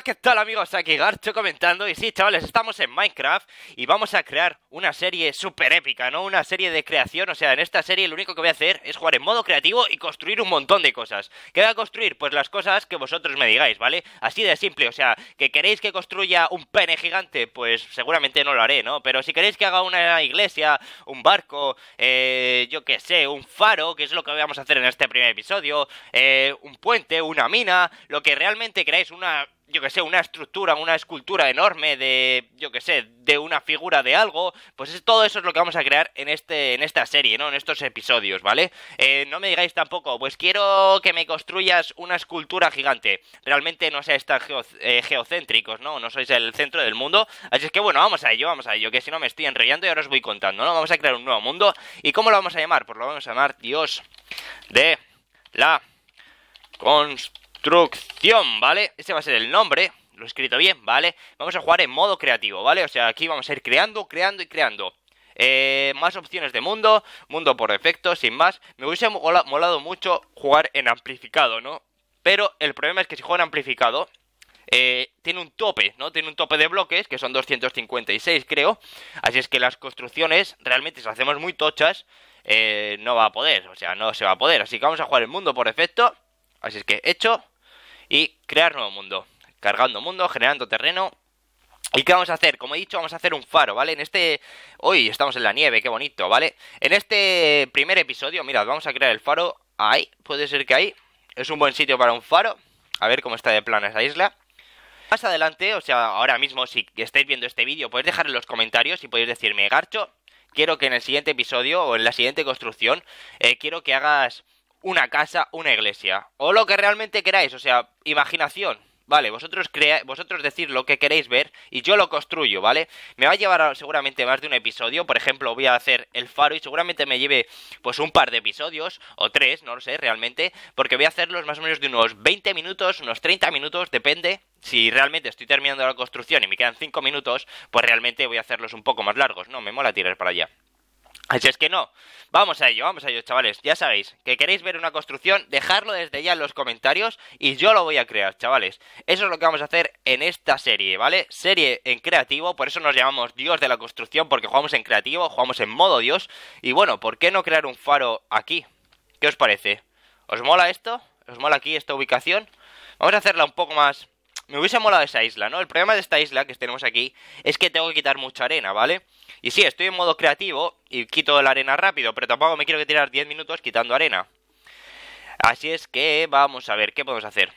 ¿qué tal amigos? Aquí Garcho comentando y sí, chavales, estamos en Minecraft y vamos a crear una serie súper épica, ¿no? Una serie de creación, o sea, en esta serie lo único que voy a hacer es jugar en modo creativo y construir un montón de cosas. ¿Qué voy a construir? Pues las cosas que vosotros me digáis, ¿vale? Así de simple, o sea, que queréis que construya un pene gigante, pues seguramente no lo haré, ¿no? Pero si queréis que haga una iglesia, un barco, eh, yo qué sé, un faro, que es lo que vamos a hacer en este primer episodio, eh, un puente, una mina, lo que realmente queráis, una yo que sé, una estructura, una escultura enorme de, yo que sé, de una figura de algo, pues todo eso es lo que vamos a crear en, este, en esta serie, ¿no? En estos episodios, ¿vale? Eh, no me digáis tampoco, pues quiero que me construyas una escultura gigante. Realmente no seáis tan eh, geocéntricos, ¿no? No sois el centro del mundo. Así es que bueno, vamos a ello, vamos a ello, que si no me estoy enrollando y ahora os voy contando, ¿no? Vamos a crear un nuevo mundo. ¿Y cómo lo vamos a llamar? Pues lo vamos a llamar Dios de la Construcción construcción, ¿vale? Este va a ser el nombre, lo he escrito bien, ¿vale? Vamos a jugar en modo creativo, ¿vale? O sea, aquí vamos a ir creando, creando y creando. Eh, más opciones de mundo, mundo por defecto, sin más. Me hubiese molado mucho jugar en amplificado, ¿no? Pero el problema es que si juego en amplificado, eh, tiene un tope, ¿no? Tiene un tope de bloques, que son 256 creo. Así es que las construcciones, realmente si las hacemos muy tochas, eh, no va a poder, o sea, no se va a poder. Así que vamos a jugar en mundo por defecto. Así es que hecho, y crear nuevo mundo. Cargando mundo, generando terreno. ¿Y qué vamos a hacer? Como he dicho, vamos a hacer un faro, ¿vale? En este... Hoy estamos en la nieve, qué bonito, ¿vale? En este primer episodio, mirad, vamos a crear el faro ahí. Puede ser que ahí. Es un buen sitio para un faro. A ver cómo está de plana esa isla más adelante, o sea, ahora mismo, si estáis viendo este vídeo, podéis dejar en los comentarios y podéis decirme, Garcho, quiero que en el siguiente episodio o en la siguiente construcción, eh, quiero que hagas una casa, una iglesia, o lo que realmente queráis, o sea, imaginación. Vale, vosotros, crea vosotros decir lo que queréis ver y yo lo construyo, ¿vale? Me va a llevar seguramente más de un episodio, por ejemplo, voy a hacer el faro y seguramente me lleve pues un par de episodios o tres, no lo sé realmente, porque voy a hacerlos más o menos de unos 20 minutos, unos 30 minutos, depende. Si realmente estoy terminando la construcción y me quedan 5 minutos, pues realmente voy a hacerlos un poco más largos, ¿no? Me mola tirar para allá. Así es que no, vamos a ello, vamos a ello, chavales. Ya sabéis, que queréis ver una construcción, dejadlo desde ya en los comentarios y yo lo voy a crear, chavales. Eso es lo que vamos a hacer en esta serie, ¿vale? Serie en creativo, por eso nos llamamos Dios de la construcción, porque jugamos en creativo, jugamos en modo Dios. Y bueno, ¿por qué no crear un faro aquí? ¿Qué os parece? ¿Os mola esto? ¿Os mola aquí esta ubicación? Vamos a hacerla un poco más me hubiese molado esa isla, ¿no? El problema de esta isla que tenemos aquí es que tengo que quitar mucha arena, ¿vale? Y sí, estoy en modo creativo y quito la arena rápido, pero tampoco me quiero que tirar 10 minutos quitando arena. Así es que vamos a ver qué podemos hacer.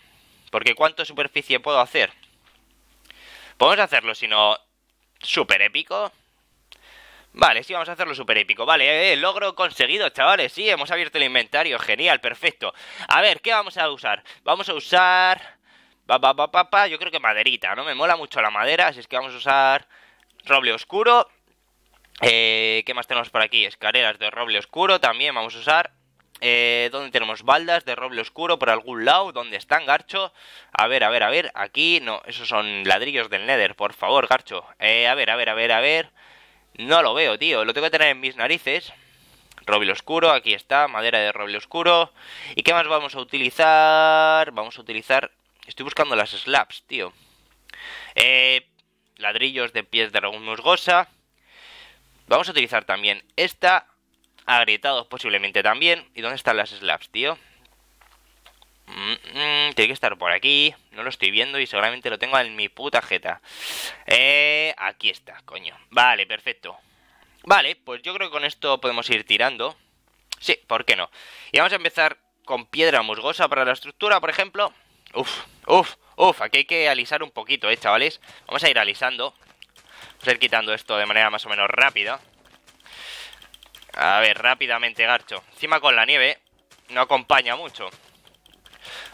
Porque ¿cuánto superficie puedo hacer? Podemos hacerlo, si no... Súper épico. Vale, sí, vamos a hacerlo súper épico. Vale, eh, eh, logro conseguido, chavales. Sí, hemos abierto el inventario. Genial, perfecto. A ver, ¿qué vamos a usar? Vamos a usar yo creo que maderita, ¿no? Me mola mucho la madera, así es que vamos a usar roble oscuro. Eh, ¿Qué más tenemos por aquí? Escaleras de roble oscuro también vamos a usar. Eh, ¿Dónde tenemos baldas de roble oscuro por algún lado? ¿Dónde están, Garcho? A ver, a ver, a ver. Aquí no, esos son ladrillos del Nether, por favor, Garcho. Eh, a ver, a ver, a ver, a ver. No lo veo, tío. Lo tengo que tener en mis narices. Roble oscuro, aquí está, madera de roble oscuro. ¿Y qué más vamos a utilizar? Vamos a utilizar Estoy buscando las slabs, tío. Eh, ladrillos de pies de dragón musgosa. Vamos a utilizar también esta. Agrietados posiblemente también. ¿Y dónde están las slabs, tío? Mm, mm, tiene que estar por aquí. No lo estoy viendo y seguramente lo tengo en mi puta jeta. Eh, aquí está, coño. Vale, perfecto. Vale, pues yo creo que con esto podemos ir tirando. Sí, ¿por qué no? Y vamos a empezar con piedra musgosa para la estructura, por ejemplo. Uf, uf, uf, aquí hay que alisar un poquito, ¿eh, chavales? Vamos a ir alisando. Vamos a ir quitando esto de manera más o menos rápida. A ver, rápidamente, Garcho. Encima con la nieve no acompaña mucho.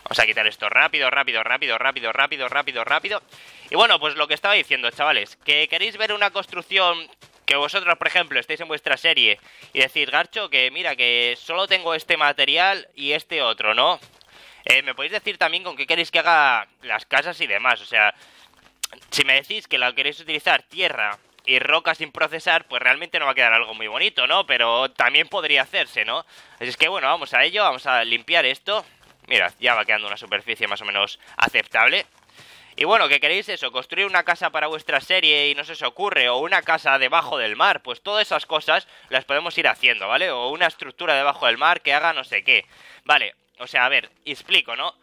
Vamos a quitar esto rápido, rápido, rápido, rápido, rápido, rápido, rápido. Y bueno, pues lo que estaba diciendo, chavales, que queréis ver una construcción que vosotros, por ejemplo, estéis en vuestra serie y decís, Garcho, que mira, que solo tengo este material y este otro, ¿no? Eh, me podéis decir también con qué queréis que haga las casas y demás. O sea, si me decís que la queréis utilizar tierra y roca sin procesar, pues realmente no va a quedar algo muy bonito, ¿no? Pero también podría hacerse, ¿no? Así es que bueno, vamos a ello, vamos a limpiar esto. Mira, ya va quedando una superficie más o menos aceptable. Y bueno, ¿qué queréis eso? ¿Construir una casa para vuestra serie y no se os ocurre? ¿O una casa debajo del mar? Pues todas esas cosas las podemos ir haciendo, ¿vale? O una estructura debajo del mar que haga no sé qué. Vale, o sea, a ver, explico, ¿no?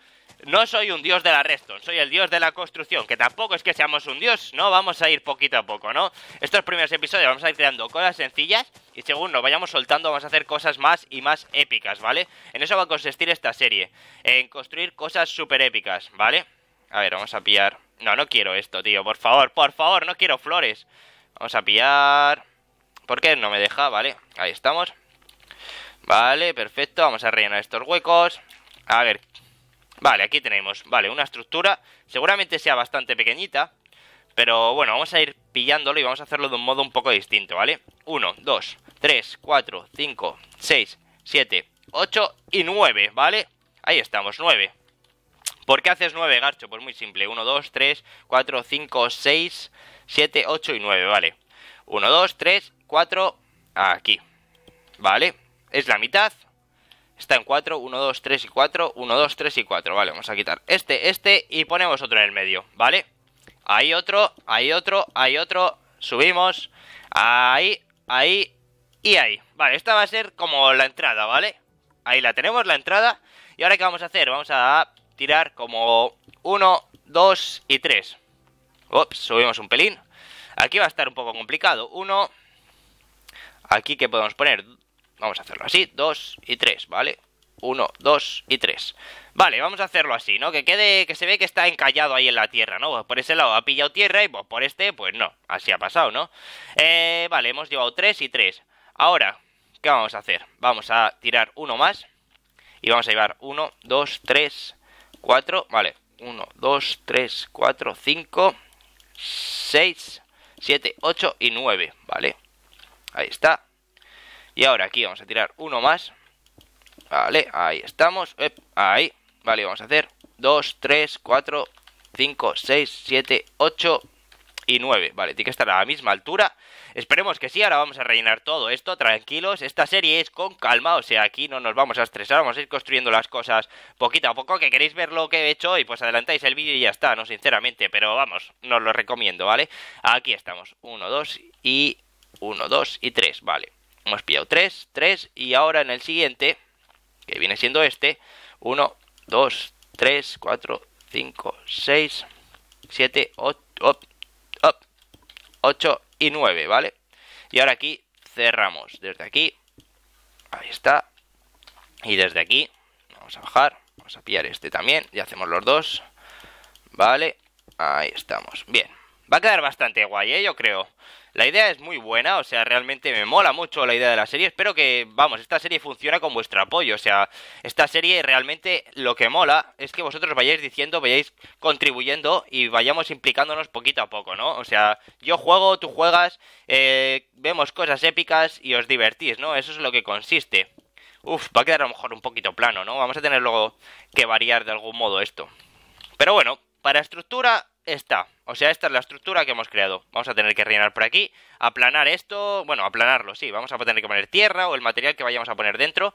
No soy un dios de la redstone, soy el dios de la construcción, que tampoco es que seamos un dios, ¿no? Vamos a ir poquito a poco, ¿no? Estos primeros episodios vamos a ir creando cosas sencillas y según nos vayamos soltando vamos a hacer cosas más y más épicas, ¿vale? En eso va a consistir esta serie, en construir cosas súper épicas, ¿vale? A ver, vamos a pillar... No, no quiero esto, tío, por favor, por favor, no quiero flores. Vamos a pillar... ¿Por qué no me deja? Vale, ahí estamos. Vale, perfecto, vamos a rellenar estos huecos... A ver. Vale, aquí tenemos, vale, una estructura. Seguramente sea bastante pequeñita. Pero bueno, vamos a ir pillándolo y vamos a hacerlo de un modo un poco distinto, ¿vale? 1, 2, 3, 4, 5, 6, 7, 8 y 9, ¿vale? Ahí estamos, 9. ¿Por qué haces 9, Garcho? Pues muy simple. 1, 2, 3, 4, 5, 6, 7, 8 y 9, ¿vale? 1, 2, 3, 4, aquí. ¿Vale? Es la mitad, Está en 4, 1, 2, 3 y 4, 1, 2, 3 y 4. Vale, vamos a quitar este, este y ponemos otro en el medio, ¿vale? Ahí otro, ahí otro, ahí otro. Subimos. Ahí, ahí y ahí. Vale, esta va a ser como la entrada, ¿vale? Ahí la tenemos, la entrada. Y ahora, ¿qué vamos a hacer? Vamos a tirar como 1, 2 y 3. Ups, subimos un pelín. Aquí va a estar un poco complicado. 1. Aquí, ¿qué podemos poner? Vamos a hacerlo así, 2 y 3, ¿vale? 1, 2 y 3. Vale, vamos a hacerlo así, ¿no? Que quede, que se ve que está encallado ahí en la tierra, ¿no? Pues por ese lado ha pillado tierra y pues por este, pues no. Así ha pasado, ¿no? Eh, vale, hemos llevado 3 y 3. Ahora, ¿qué vamos a hacer? Vamos a tirar uno más. Y vamos a llevar 1, 2, 3, 4. Vale, 1, 2, 3, 4, 5, 6, 7, 8 y 9. Vale, ahí está. Y ahora aquí vamos a tirar uno más. Vale, ahí estamos. ahí. Vale, vamos a hacer 2, 3, 4, 5, 6, 7, 8 y 9. Vale, tiene que estar a la misma altura. Esperemos que sí, ahora vamos a rellenar todo esto, tranquilos. Esta serie es con calma, o sea, aquí no nos vamos a estresar, vamos a ir construyendo las cosas poquito a poco. Que queréis ver lo que he hecho y pues adelantáis el vídeo y ya está, no sinceramente, pero vamos, no lo recomiendo, ¿vale? Aquí estamos, 1, 2 y 1, 2 y 3, vale hemos pillado 3, 3 y ahora en el siguiente, que viene siendo este, 1, 2, 3, 4, 5, 6, 7, 8, y 9, ¿vale? Y ahora aquí cerramos, desde aquí, ahí está, y desde aquí, vamos a bajar, vamos a pillar este también, y hacemos los dos, ¿vale? Ahí estamos, bien. Va a quedar bastante guay, ¿eh? yo creo. La idea es muy buena, o sea, realmente me mola mucho la idea de la serie. Espero que, vamos, esta serie funciona con vuestro apoyo. O sea, esta serie realmente lo que mola es que vosotros vayáis diciendo, vayáis contribuyendo y vayamos implicándonos poquito a poco, ¿no? O sea, yo juego, tú juegas, eh, vemos cosas épicas y os divertís, ¿no? Eso es lo que consiste. Uf, va a quedar a lo mejor un poquito plano, ¿no? Vamos a tener luego que variar de algún modo esto. Pero bueno, para estructura esta, O sea, esta es la estructura que hemos creado. Vamos a tener que rellenar por aquí, aplanar esto, bueno, aplanarlo, sí. Vamos a tener que poner tierra o el material que vayamos a poner dentro.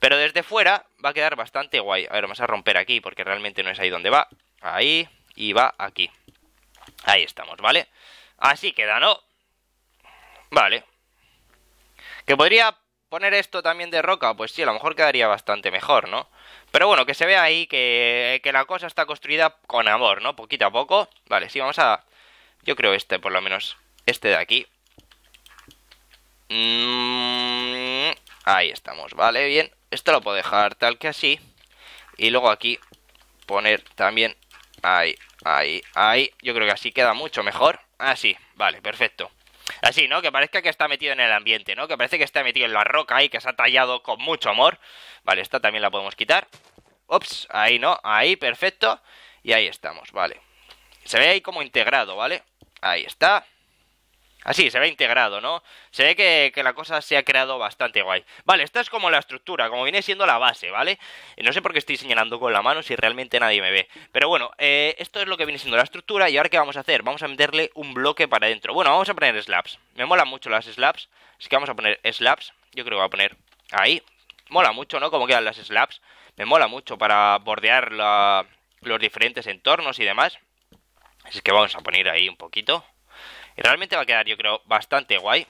Pero desde fuera va a quedar bastante guay. A ver, vamos a romper aquí porque realmente no es ahí donde va. Ahí y va aquí. Ahí estamos, ¿vale? Así queda, ¿no? Vale. ¿Que podría poner esto también de roca? Pues sí, a lo mejor quedaría bastante mejor, ¿no? Pero bueno, que se vea ahí que, la cosa está construida con amor, ¿no? Poquito a poco. Vale, sí, vamos a... Yo creo este, por lo menos. Este de aquí. Mm, ahí estamos, vale, bien. Esto lo puedo dejar tal que así. Y luego aquí poner también... Ahí, ahí, ahí. Yo creo que así queda mucho mejor. Así, ah, vale, perfecto así, ¿no? Que parezca que está metido en el ambiente, ¿no? Que parece que está metido en la roca y que se ha tallado con mucho amor. Vale, esta también la podemos quitar. ups ahí no, ahí, perfecto. Y ahí estamos, vale. Se ve ahí como integrado, ¿vale? Ahí está. Así, ah, se ve integrado, ¿no? Se ve que, la cosa se ha creado bastante guay. Vale, esta es como la estructura, como viene siendo la base, ¿vale? No sé por qué estoy señalando con la mano si realmente nadie me ve. Pero bueno, eh, esto es lo que viene siendo la estructura y ahora ¿qué vamos a hacer? Vamos a meterle un bloque para adentro. Bueno, vamos a poner slabs. Me molan mucho las slabs, así que vamos a poner slabs. Yo creo que voy a poner ahí. Mola mucho, ¿no? Como quedan las slabs. Me mola mucho para bordear los diferentes entornos y demás. Así que vamos a poner ahí un poquito realmente va a quedar, yo creo, bastante guay.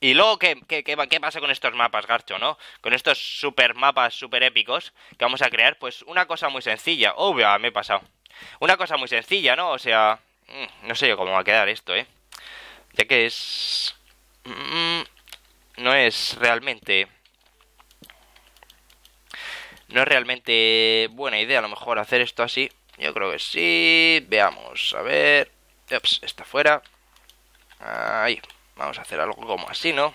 Y luego, ¿qué, qué, pasa con estos mapas, Garcho, no? Con estos super mapas super épicos que vamos a crear, pues una cosa muy sencilla. Oh, me he pasado. Una cosa muy sencilla, ¿no? O sea, mm, no sé yo cómo va a quedar esto, ¿eh? Ya que es... Mm, no es realmente... No es realmente buena idea a lo mejor hacer esto así. Yo creo que sí. Veamos, a ver. Ups, está fuera. Ahí. Vamos a hacer algo como así, ¿no?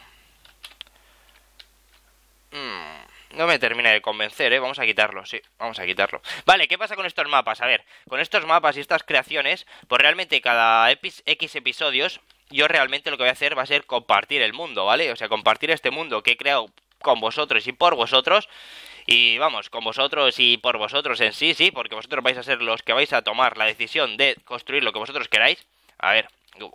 Mm, no me termina de convencer, ¿eh? Vamos a quitarlo, sí. Vamos a quitarlo. Vale, ¿qué pasa con estos mapas? A ver, con estos mapas y estas creaciones, pues realmente cada X episodios... Yo realmente lo que voy a hacer va a ser compartir el mundo, ¿vale? O sea, compartir este mundo que he creado con vosotros y por vosotros y vamos, con vosotros y por vosotros en sí, sí, porque vosotros vais a ser los que vais a tomar la decisión de construir lo que vosotros queráis. A ver,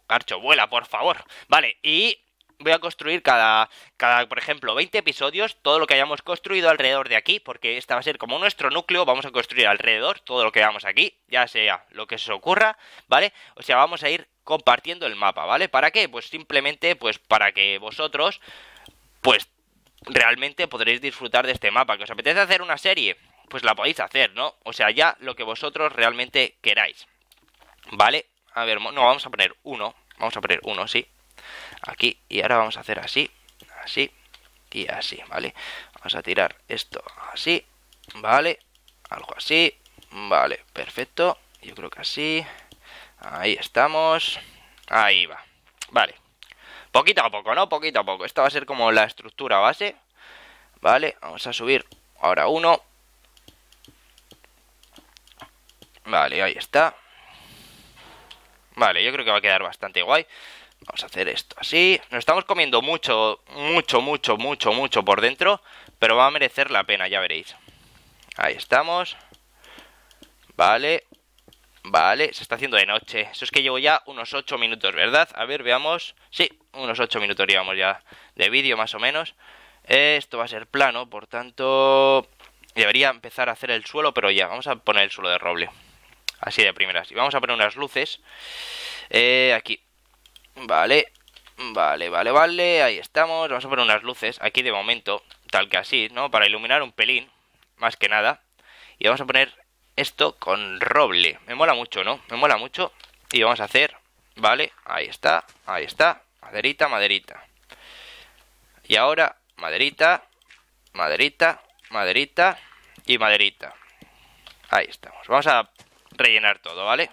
Carcho, vuela, por favor. Vale, y voy a construir cada, cada, por ejemplo, 20 episodios, todo lo que hayamos construido alrededor de aquí, porque esta va a ser como nuestro núcleo, vamos a construir alrededor todo lo que veamos aquí, ya sea lo que se ocurra, ¿vale? O sea, vamos a ir compartiendo el mapa, ¿vale? ¿Para qué? Pues simplemente, pues para que vosotros, pues realmente podréis disfrutar de este mapa. ¿Que os apetece hacer una serie? Pues la podéis hacer, ¿no? O sea, ya lo que vosotros realmente queráis, ¿vale? A ver, no, vamos a poner uno. Vamos a poner uno, sí. Aquí. Y ahora vamos a hacer así. Así. Y así, ¿vale? Vamos a tirar esto así. Vale. Algo así. Vale, perfecto. Yo creo que así. Ahí estamos. Ahí va. Vale. Poquito a poco, ¿no? Poquito a poco. Esta va a ser como la estructura base. Vale, vamos a subir ahora uno. Vale, ahí está. Vale, yo creo que va a quedar bastante guay. Vamos a hacer esto así. Nos estamos comiendo mucho, mucho, mucho, mucho, mucho por dentro. Pero va a merecer la pena, ya veréis. Ahí estamos. Vale. Vale, se está haciendo de noche. Eso es que llevo ya unos 8 minutos, ¿verdad? A ver, veamos. Sí, unos 8 minutos llevamos ya de vídeo, más o menos. Esto va a ser plano, por tanto... Debería empezar a hacer el suelo, pero ya, vamos a poner el suelo de roble. Así de primeras. Y vamos a poner unas luces. Eh, aquí. Vale. Vale, vale, vale. Ahí estamos. Vamos a poner unas luces. Aquí de momento. Tal que así, ¿no? Para iluminar un pelín. Más que nada. Y vamos a poner esto con roble. Me mola mucho, ¿no? Me mola mucho. Y vamos a hacer. Vale. Ahí está. Ahí está. Maderita, maderita. Y ahora. Maderita. Maderita. Maderita. Y maderita. Ahí estamos. Vamos a rellenar todo, ¿vale?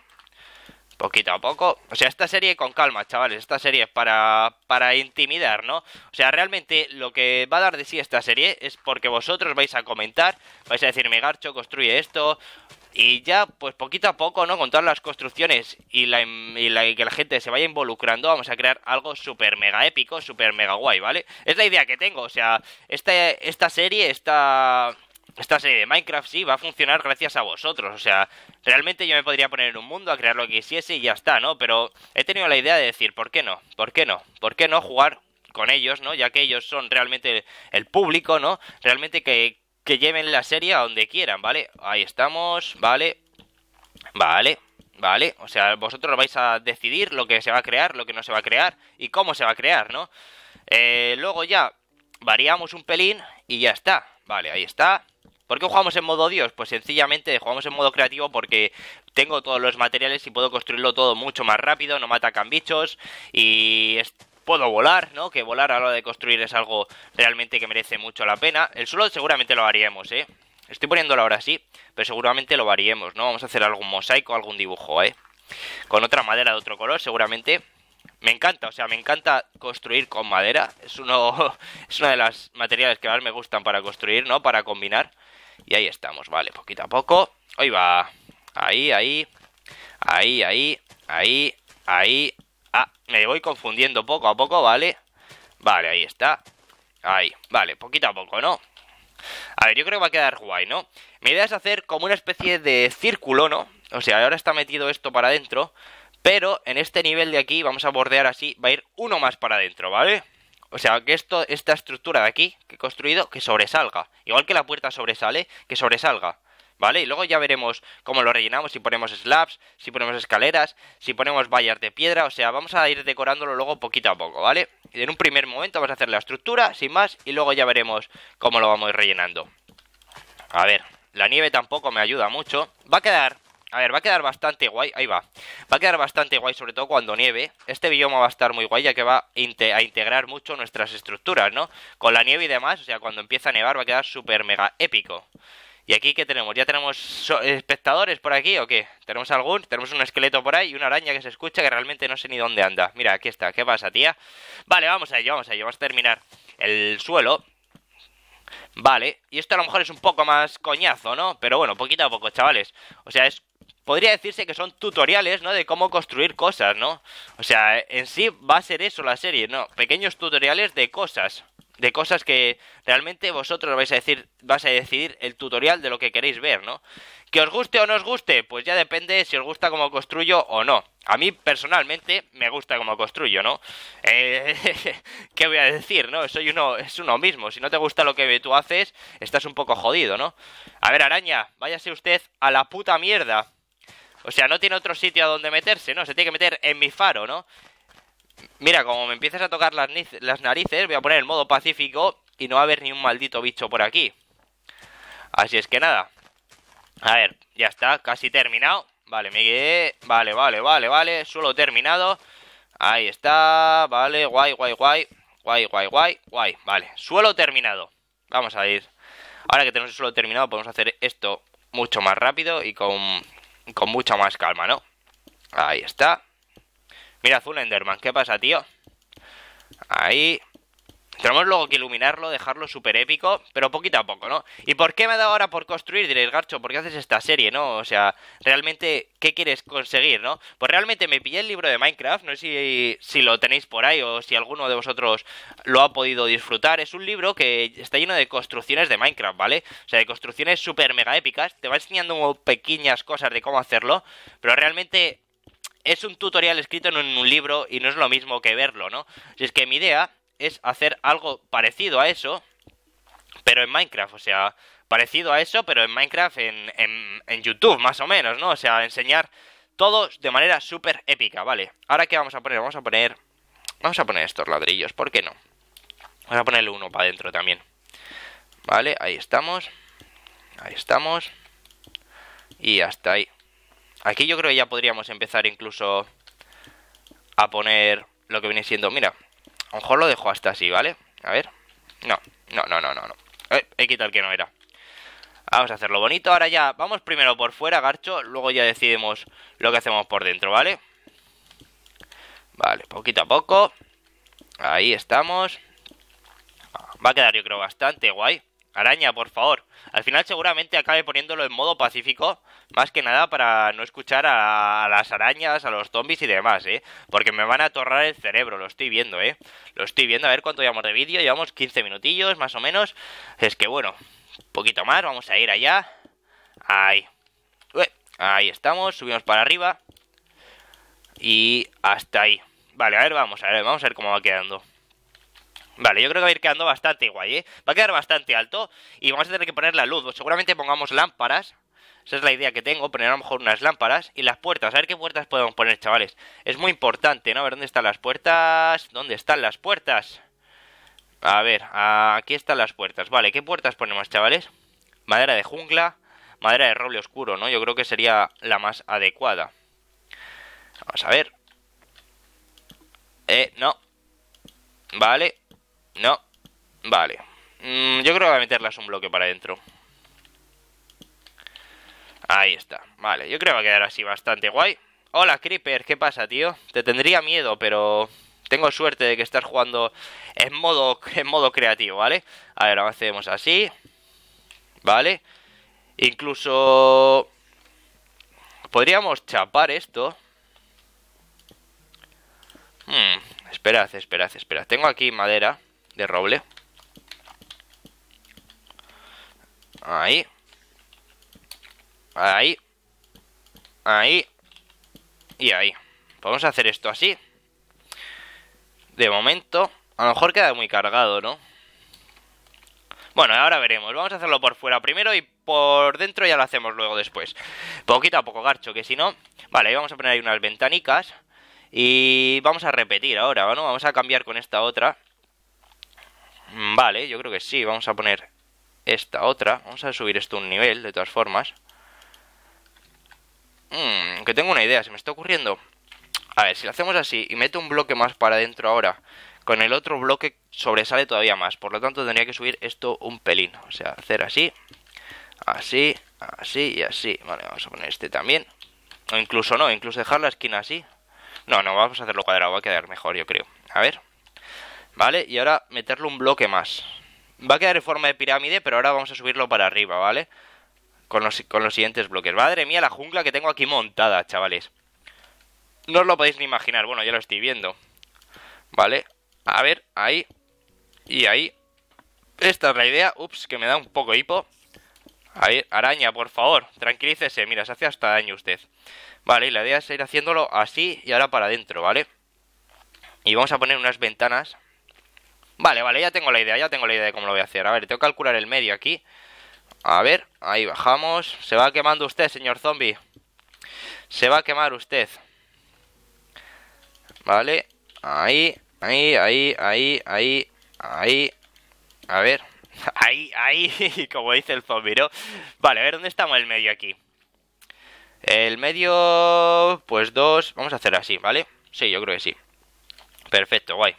Poquito a poco. O sea, esta serie con calma, chavales. Esta serie es para, para intimidar, ¿no? O sea, realmente lo que va a dar de sí esta serie es porque vosotros vais a comentar, vais a decirme, Garcho, construye esto, y ya, pues poquito a poco, ¿no? Con todas las construcciones y, la, que la gente se vaya involucrando, vamos a crear algo súper mega épico, súper mega guay, ¿vale? Es la idea que tengo, o sea, esta, esta serie, está esta serie de Minecraft sí va a funcionar gracias a vosotros. O sea, realmente yo me podría poner en un mundo a crear lo que quisiese y ya está, ¿no? Pero he tenido la idea de decir, ¿por qué no? ¿Por qué no? ¿Por qué no jugar con ellos, ¿no? Ya que ellos son realmente el público, ¿no? Realmente que, que lleven la serie a donde quieran, ¿vale? Ahí estamos, ¿vale? Vale. ¿Vale? O sea, vosotros vais a decidir lo que se va a crear, lo que no se va a crear y cómo se va a crear, ¿no? Eh, luego ya variamos un pelín y ya está. Vale, ahí está. ¿Por qué jugamos en modo Dios? Pues sencillamente jugamos en modo creativo porque tengo todos los materiales y puedo construirlo todo mucho más rápido, no me atacan bichos y puedo volar, ¿no? Que volar a la hora de construir es algo realmente que merece mucho la pena. El suelo seguramente lo haríamos, ¿eh? Estoy poniéndolo ahora sí, pero seguramente lo haríamos, ¿no? Vamos a hacer algún mosaico, algún dibujo, ¿eh? Con otra madera de otro color, seguramente. Me encanta, o sea, me encanta construir con madera. Es uno es una de los materiales que más me gustan para construir, ¿no? Para combinar. Y ahí estamos, vale, poquito a poco. Ahí va. Ahí, ahí. Ahí, ahí. Ahí, ahí. Ah, me voy confundiendo poco a poco, ¿vale? Vale, ahí está. Ahí, vale, poquito a poco, ¿no? A ver, yo creo que va a quedar guay, ¿no? Mi idea es hacer como una especie de círculo, ¿no? O sea, ahora está metido esto para adentro, pero en este nivel de aquí vamos a bordear así, va a ir uno más para adentro, ¿vale? O sea, que esto, esta estructura de aquí, que he construido, que sobresalga. Igual que la puerta sobresale, que sobresalga. ¿Vale? Y luego ya veremos cómo lo rellenamos, si ponemos slabs, si ponemos escaleras, si ponemos vallas de piedra, o sea, vamos a ir decorándolo luego poquito a poco, ¿vale? Y en un primer momento vamos a hacer la estructura, sin más, y luego ya veremos cómo lo vamos rellenando. A ver, la nieve tampoco me ayuda mucho. Va a quedar a ver, va a quedar bastante guay, ahí va. Va a quedar bastante guay, sobre todo cuando nieve. Este bioma va a estar muy guay, ya que va a integrar mucho nuestras estructuras, ¿no? Con la nieve y demás, o sea, cuando empieza a nevar va a quedar súper mega épico. ¿Y aquí qué tenemos? ¿Ya tenemos espectadores por aquí o qué? ¿Tenemos algún? Tenemos un esqueleto por ahí y una araña que se escucha que realmente no sé ni dónde anda. Mira, aquí está. ¿Qué pasa, tía? Vale, vamos a ello, vamos a ello. Vamos a terminar el suelo. Vale, y esto a lo mejor es un poco más coñazo, ¿no? Pero bueno, poquito a poco, chavales. O sea, es podría decirse que son tutoriales, ¿no? De cómo construir cosas, ¿no? O sea, en sí va a ser eso la serie, ¿no? Pequeños tutoriales de cosas. De cosas que realmente vosotros vais a decir, vas a decidir el tutorial de lo que queréis ver, ¿no? Que os guste o no os guste, pues ya depende si os gusta cómo construyo o no. A mí personalmente me gusta cómo construyo, ¿no? Eh, ¿Qué voy a decir, no? Soy uno, es uno mismo. Si no te gusta lo que tú haces, estás un poco jodido, ¿no? A ver, araña, váyase usted a la puta mierda. O sea, no tiene otro sitio a donde meterse, ¿no? Se tiene que meter en mi faro, ¿no? Mira, como me empiezas a tocar las, narices, voy a poner el modo pacífico y no va a haber ni un maldito bicho por aquí. Así es que nada. A ver, ya está, casi terminado. Vale, Miguel. Vale, vale, vale, vale. Suelo terminado. Ahí está. Vale, guay, guay, guay. Guay, guay, guay, guay. Vale, suelo terminado. Vamos a ir. Ahora que tenemos el suelo terminado, podemos hacer esto mucho más rápido y con, con mucha más calma, ¿no? Ahí está. Mira, Zulenderman, ¿qué pasa, tío? Ahí. Tenemos luego que iluminarlo, dejarlo súper épico, pero poquito a poco, ¿no? ¿Y por qué me ha dado ahora por construir? Diréis, Garcho, ¿por qué haces esta serie, no? O sea, realmente, ¿qué quieres conseguir, no? Pues realmente me pillé el libro de Minecraft, no sé si, si lo tenéis por ahí o si alguno de vosotros lo ha podido disfrutar. Es un libro que está lleno de construcciones de Minecraft, ¿vale? O sea, de construcciones súper mega épicas. Te va enseñando pequeñas cosas de cómo hacerlo, pero realmente es un tutorial escrito en un libro y no es lo mismo que verlo, ¿no? Si es que mi idea es hacer algo parecido a eso, pero en Minecraft, o sea, parecido a eso, pero en Minecraft en, YouTube, más o menos, ¿no? O sea, enseñar todo de manera súper épica, ¿vale? Ahora, ¿qué vamos a poner? Vamos a poner... Vamos a poner estos ladrillos, ¿por qué no? Vamos a ponerle uno para adentro también. Vale, ahí estamos. Ahí estamos. Y hasta ahí. Aquí yo creo que ya podríamos empezar incluso a poner lo que viene siendo... Mira, a lo mejor lo dejo hasta así, ¿vale? A ver. No, no, no, no, no. no. Eh, he quitado el que no era. Vamos a hacerlo bonito. Ahora ya vamos primero por fuera, Garcho. Luego ya decidimos lo que hacemos por dentro, ¿vale? Vale, poquito a poco. Ahí estamos. Va a quedar yo creo bastante guay. Araña, por favor. Al final seguramente acabe poniéndolo en modo pacífico, más que nada para no escuchar a, las arañas, a los zombies y demás, ¿eh? Porque me van a torrar el cerebro, lo estoy viendo, ¿eh? Lo estoy viendo, a ver cuánto llevamos de vídeo, llevamos 15 minutillos más o menos. Es que bueno, un poquito más, vamos a ir allá. Ahí. ahí estamos, subimos para arriba. Y hasta ahí. Vale, a ver, vamos a ver, vamos a ver cómo va quedando. Vale, yo creo que va a ir quedando bastante guay, ¿eh? Va a quedar bastante alto y vamos a tener que poner la luz. Seguramente pongamos lámparas. Esa es la idea que tengo, poner a lo mejor unas lámparas y las puertas. A ver qué puertas podemos poner, chavales. Es muy importante, ¿no? A ver dónde están las puertas. ¿Dónde están las puertas? A ver, aquí están las puertas. Vale, ¿qué puertas ponemos, chavales? Madera de jungla, madera de roble oscuro, ¿no? Yo creo que sería la más adecuada. Vamos a ver. Eh, no. Vale, no. Vale. Mm, yo creo que voy a meterlas un bloque para adentro. Ahí está. Vale, yo creo que va a quedar así bastante guay. Hola, Creeper. ¿Qué pasa, tío? Te tendría miedo, pero... Tengo suerte de que estás jugando en modo, en modo creativo, ¿vale? A ver, avancemos hacemos así. ¿Vale? Incluso... Podríamos chapar esto. Hmm, esperad, esperad, esperad. Tengo aquí madera de roble. Ahí. Ahí. Ahí. Y ahí. Vamos a hacer esto así. De momento. A lo mejor queda muy cargado, ¿no? Bueno, ahora veremos. Vamos a hacerlo por fuera primero y por dentro ya lo hacemos luego después. Poquito a poco, garcho, que si no... Vale, ahí vamos a poner ahí unas ventanicas. Y vamos a repetir ahora, ¿no? Vamos a cambiar con esta otra. Mm, vale, yo creo que sí. Vamos a poner esta otra. Vamos a subir esto un nivel, de todas formas. Mm, que tengo una idea, se me está ocurriendo. A ver, si lo hacemos así y meto un bloque más para adentro ahora, con el otro bloque sobresale todavía más. Por lo tanto, tendría que subir esto un pelín. O sea, hacer así, así, así y así. Vale, vamos a poner este también. O incluso no, incluso dejar la esquina así. No, no, vamos a hacerlo cuadrado, va a quedar mejor, yo creo. A ver. ¿vale? Y ahora meterle un bloque más. Va a quedar en forma de pirámide, pero ahora vamos a subirlo para arriba, ¿vale? Con los, con los siguientes bloques. Madre mía, la jungla que tengo aquí montada, chavales. No os lo podéis ni imaginar. Bueno, ya lo estoy viendo. ¿Vale? A ver, ahí. Y ahí. Esta es la idea. Ups, que me da un poco hipo. A ver, araña, por favor, tranquilícese. Mira, se hace hasta daño usted. Vale, y la idea es ir haciéndolo así y ahora para adentro, ¿vale? Y vamos a poner unas ventanas Vale, vale, ya tengo la idea, ya tengo la idea de cómo lo voy a hacer. A ver, tengo que calcular el medio aquí. A ver, ahí bajamos. Se va quemando usted, señor zombie. Se va a quemar usted. Vale, ahí, ahí, ahí, ahí, ahí, ahí. A ver, ahí, ahí, como dice el zombie, ¿no? Vale, a ver, ¿dónde estamos el medio aquí? El medio, pues dos, vamos a hacer así, ¿vale? Sí, yo creo que sí. Perfecto, guay.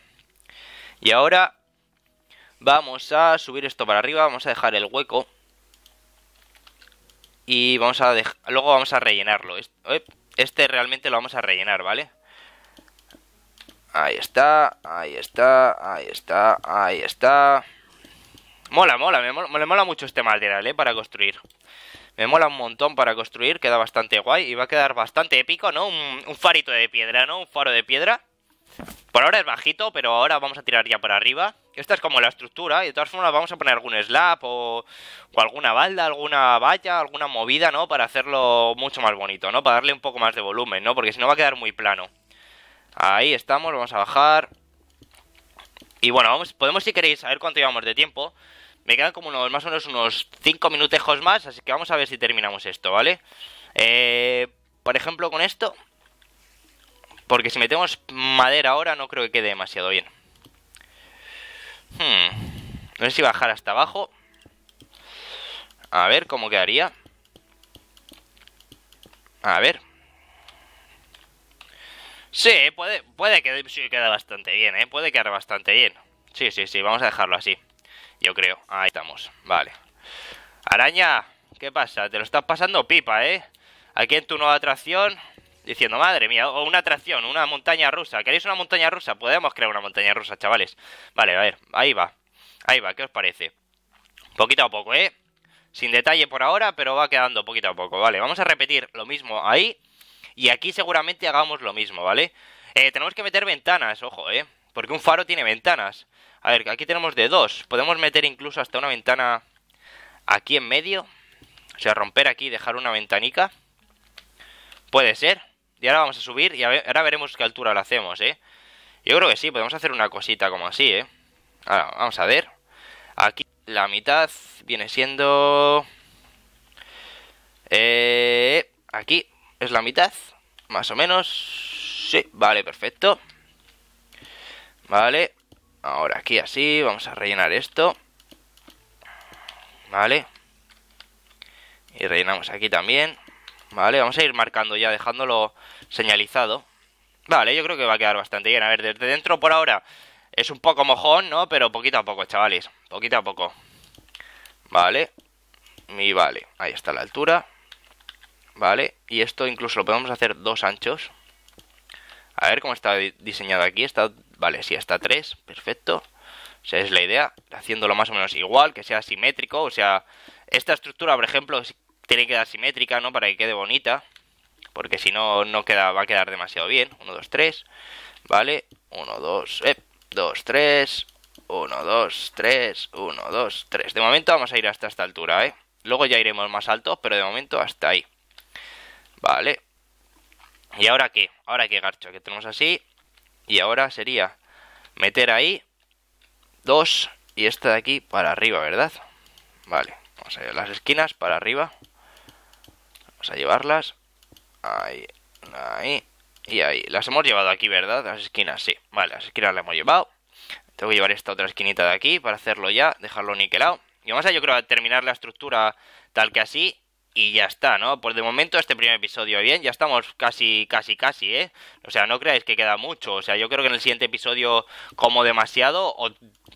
Y ahora vamos a subir esto para arriba, vamos a dejar el hueco. Y vamos a luego vamos a rellenarlo. Este realmente lo vamos a rellenar, ¿vale? Ahí está, ahí está, ahí está, ahí está. Mola, mola, me mola, mucho este material, ¿eh? Para construir. Me mola un montón para construir, queda bastante guay y va a quedar bastante épico, ¿no? un farito de piedra, ¿no? Un faro de piedra. Por ahora es bajito, pero ahora vamos a tirar ya para arriba. Esta es como la estructura, y de todas formas vamos a poner algún slab o, alguna balda, alguna valla, alguna movida, ¿no? Para hacerlo mucho más bonito, ¿no? Para darle un poco más de volumen, ¿no? Porque si no va a quedar muy plano. Ahí estamos, vamos a bajar. Y bueno, podemos si queréis saber cuánto llevamos de tiempo. Me quedan como unos, más o menos unos 5 minutejos más, así que vamos a ver si terminamos esto, ¿vale? Eh, por ejemplo, con esto porque si metemos madera ahora no creo que quede demasiado bien. Hmm. No sé si bajar hasta abajo. A ver cómo quedaría. A ver. Sí, puede, puede que bastante bien, ¿eh? Puede quedar bastante bien. Sí, sí, sí, vamos a dejarlo así. Yo creo. Ahí estamos. Vale. Araña, ¿qué pasa? Te lo estás pasando pipa, ¿eh? Aquí en tu nueva atracción diciendo, madre mía, o una atracción, una montaña rusa. ¿Queréis una montaña rusa? Podemos crear una montaña rusa, chavales. Vale, a ver, ahí va. Ahí va, ¿qué os parece? Poquito a poco, ¿eh? Sin detalle por ahora, pero va quedando poquito a poco. Vale, vamos a repetir lo mismo ahí. Y aquí seguramente hagamos lo mismo, ¿vale? Eh, tenemos que meter ventanas, ojo, ¿eh? Porque un faro tiene ventanas. A ver, aquí tenemos de dos. Podemos meter incluso hasta una ventana aquí en medio. O sea, romper aquí y dejar una ventanica. Puede ser. Y ahora vamos a subir y ahora veremos qué altura lo hacemos, ¿eh? Yo creo que sí, podemos hacer una cosita como así, ¿eh? Ahora, vamos a ver. Aquí la mitad viene siendo... Eh, aquí es la mitad, más o menos. Sí, vale, perfecto. Vale, ahora aquí así, vamos a rellenar esto. Vale. Y rellenamos aquí también. Vale, vamos a ir marcando ya, dejándolo señalizado. Vale, yo creo que va a quedar bastante bien. A ver, desde dentro por ahora es un poco mojón, ¿no? Pero poquito a poco, chavales. Poquito a poco. Vale. Y vale, ahí está la altura. Vale, y esto incluso lo podemos hacer dos anchos. A ver cómo está diseñado aquí. Está, vale, sí, está tres. Perfecto. O sea, es la idea, haciéndolo más o menos igual, que sea simétrico. O sea, esta estructura, por ejemplo, tiene que quedar simétrica, ¿no? Para que quede bonita. Porque si no, no queda, va a quedar demasiado bien. 1, 2, 3. ¿Vale? 1, 2, 2, 3. 1, 2, 3. 1, 2, 3. De momento vamos a ir hasta esta altura, ¿eh? Luego ya iremos más alto pero de momento hasta ahí. Vale. ¿Y ahora qué? Ahora qué, Garcho, que tenemos así. Y ahora sería meter ahí 2 y esta de aquí para arriba, ¿verdad? Vale, vamos a ir a las esquinas para arriba. Vamos a llevarlas. Ahí, ahí y ahí. Las hemos llevado aquí, ¿verdad? Las esquinas, sí. Vale, las esquinas las hemos llevado. Tengo que llevar esta otra esquinita de aquí para hacerlo ya, dejarlo niquelado. Y vamos a, yo creo, a terminar la estructura tal que así. Y ya está, ¿no? Pues de momento este primer episodio, bien, ya estamos casi, casi, casi, ¿eh? O sea, no creáis que queda mucho. O sea, yo creo que en el siguiente episodio como demasiado o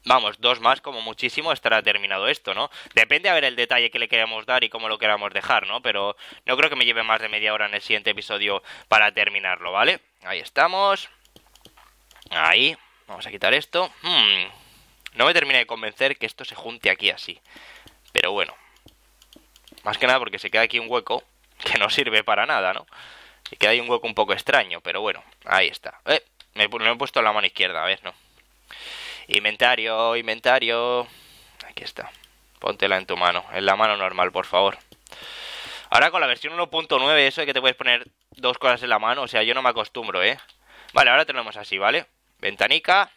vamos, dos más como muchísimo estará terminado esto, ¿no? Depende a ver el detalle que le queremos dar y cómo lo queramos dejar, ¿no? Pero no creo que me lleve más de media hora en el siguiente episodio para terminarlo, ¿vale? Ahí estamos. Ahí. Vamos a quitar esto. Hmm. No me termina de convencer que esto se junte aquí así. Pero bueno. Más que nada porque se queda aquí un hueco que no sirve para nada, ¿no? Se queda ahí un hueco un poco extraño, pero bueno, ahí está. Eh, me, me he puesto la mano izquierda, a ver, ¿no? Inventario, inventario. Aquí está. Póntela en tu mano, en la mano normal, por favor. Ahora con la versión 1.9, eso de que te puedes poner dos cosas en la mano, o sea, yo no me acostumbro, ¿eh? Vale, ahora tenemos así, ¿vale? Ventanica.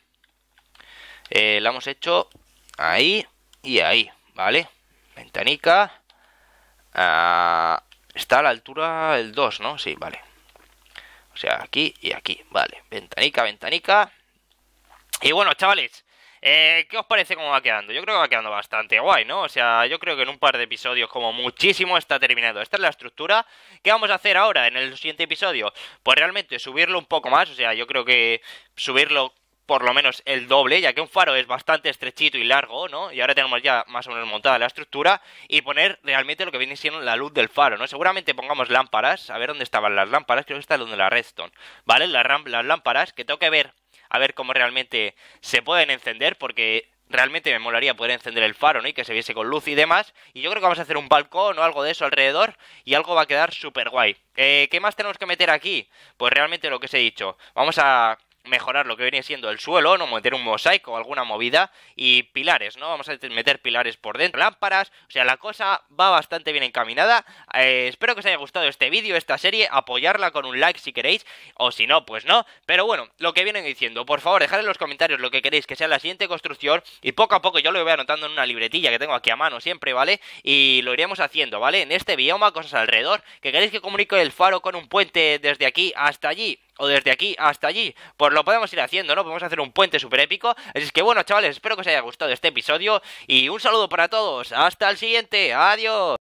Eh, la hemos hecho ahí y ahí, ¿vale? Ventanica. Ah, está a la altura el 2, ¿no? Sí, vale. O sea, aquí y aquí, vale. Ventanica, ventanica. Y bueno, chavales, eh, ¿Qué os parece cómo va quedando? Yo creo que va quedando bastante guay, ¿no? O sea, yo creo que en un par de episodios como muchísimo está terminado. Esta es la estructura. ¿Qué vamos a hacer ahora en el siguiente episodio? Pues realmente subirlo un poco más, o sea, yo creo que subirlo por lo menos el doble, ya que un faro es bastante estrechito y largo, ¿no? Y ahora tenemos ya más o menos montada la estructura y poner realmente lo que viene siendo la luz del faro, ¿no? Seguramente pongamos lámparas, a ver dónde estaban las lámparas, creo que está donde la redstone, ¿vale? Las, las lámparas, que tengo que ver a ver cómo realmente se pueden encender, porque realmente me molaría poder encender el faro, ¿no? Y que se viese con luz y demás. Y yo creo que vamos a hacer un balcón o algo de eso alrededor y algo va a quedar súper guay. Eh, ¿Qué más tenemos que meter aquí? Pues realmente lo que os he dicho. Vamos a mejorar lo que viene siendo el suelo, no meter un mosaico o alguna movida y pilares, ¿no? Vamos a meter pilares por dentro, lámparas, o sea, la cosa va bastante bien encaminada. Eh, espero que os haya gustado este vídeo, esta serie, apoyarla con un like si queréis o si no, pues no. Pero bueno, lo que vienen diciendo, por favor, dejad en los comentarios lo que queréis que sea la siguiente construcción y poco a poco yo lo voy anotando en una libretilla que tengo aquí a mano siempre, ¿vale? Y lo iremos haciendo, ¿vale? En este bioma, cosas alrededor, que queréis que comunique el faro con un puente desde aquí hasta allí o desde aquí hasta allí, pues lo podemos ir haciendo, ¿no? Podemos hacer un puente súper épico. Así que bueno, chavales, espero que os haya gustado este episodio y un saludo para todos. Hasta el siguiente. Adiós.